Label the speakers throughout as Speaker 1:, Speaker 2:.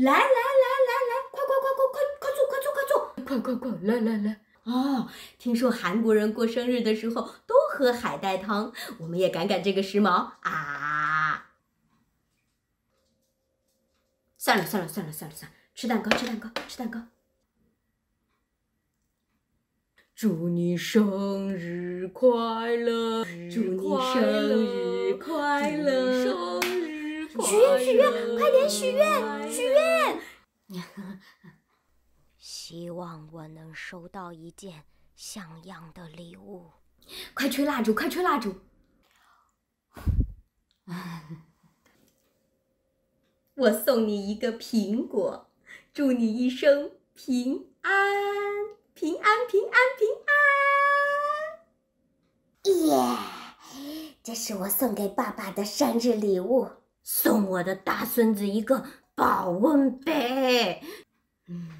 Speaker 1: 来来来来来，快快快快快快坐快坐快坐，快快快来来来啊！听说韩国人过生日的时候都喝海带汤，我们也赶赶这个时髦啊！算了算了算了算了算了，吃蛋糕吃蛋糕吃蛋糕！祝你生日快乐！祝你生日快乐！许愿，许愿，快点许愿，许愿！希望我能收到一件像样的礼物。快吹蜡烛，快吹蜡烛！我送你一个苹果，祝你一生平安，平安，平安，平安！耶，这是我送给爸爸的生日礼物。送我的大孙子一个保温杯，嗯，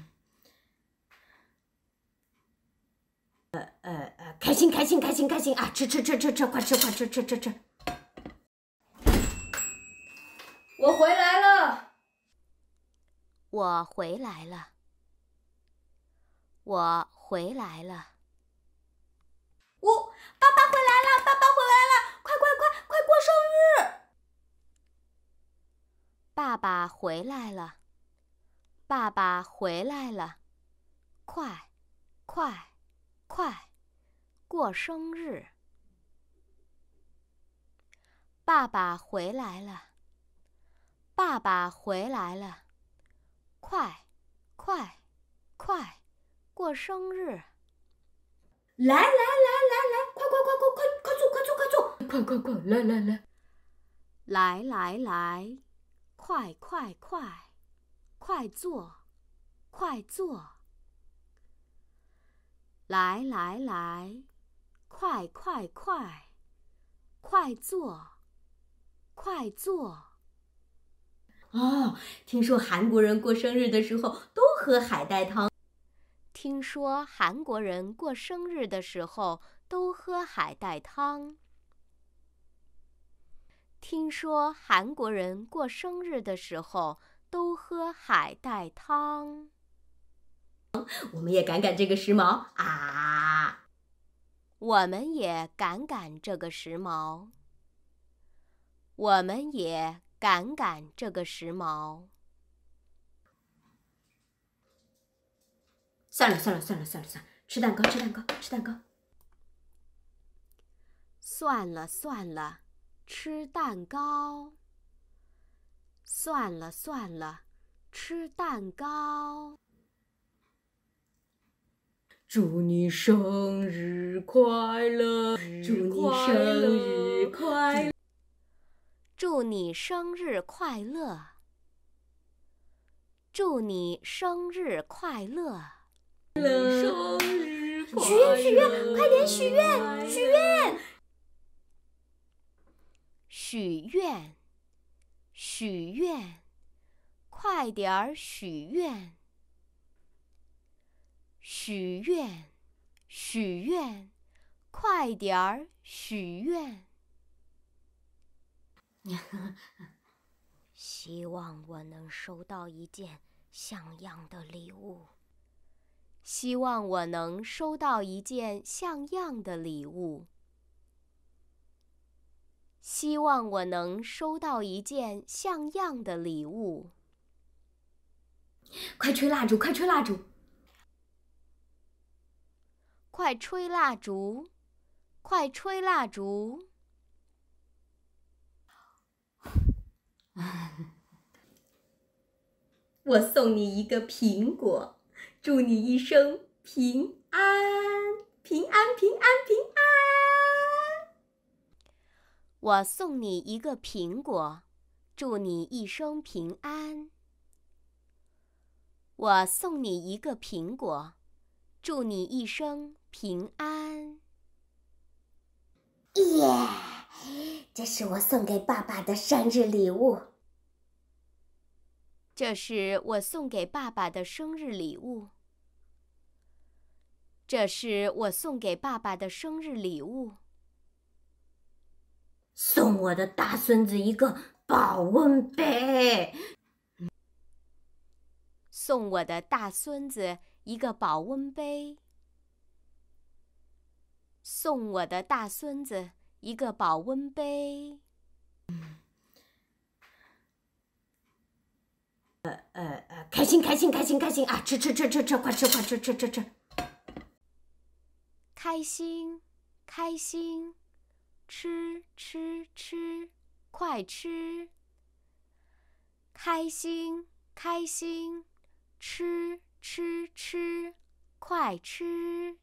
Speaker 1: 呃呃呃，开心开心开心开心啊！吃吃吃吃吃，快吃快吃吃吃吃！我回来了，我回来了，我回来了，我。爸爸回来了，爸爸回来了，快，快，快，过生日！爸爸回来了，爸爸回来了，快，快，快，过生日！来来来来来，快快快快快快坐快坐快坐，快快快来来来，来来来。快快快，快坐，快坐！来来来，快快快，快坐，快坐！哦，听说韩国人过生日的时候都喝海带汤。听说韩国人过生日的时候都喝海带汤。听说韩国人过生日的时候都喝海带汤，我们也赶赶这个时髦啊！我们也赶赶这个时髦，我们也赶赶这个时髦。算了算了算了算了算，了，吃蛋糕吃蛋糕吃蛋糕，算了算了。吃蛋糕，算了算了，吃蛋糕。祝你生日快乐！祝你生日快乐！祝你生日快乐！祝你生日快乐！许愿许愿，快点许愿许愿！许愿，许愿，快点儿许愿！许愿，许愿，快点儿许愿！希望我能收到一件像样的礼物。希望我能收到一件像样的礼物。希望我能收到一件像样的礼物。快吹蜡烛！快吹蜡烛！快吹蜡烛！快吹蜡烛！我送你一个苹果，祝你一生平安，平安，平安，平安。我送你一个苹果，祝你一生平安。我送你一个苹果，祝你一生平安。耶！这是我送给爸爸的生日礼物。这是我送给爸爸的生日礼物。这是我送给爸爸的生日礼物。我的大孙子一个保温杯，送我的大孙子一个保温杯，送我的大孙子一个保温杯，呃呃
Speaker 2: 呃，开心开心开心开
Speaker 1: 心啊！吃吃吃吃吃，快吃快吃吃吃吃，开心开心。吃吃吃，快吃！开心开心，吃吃吃，快吃！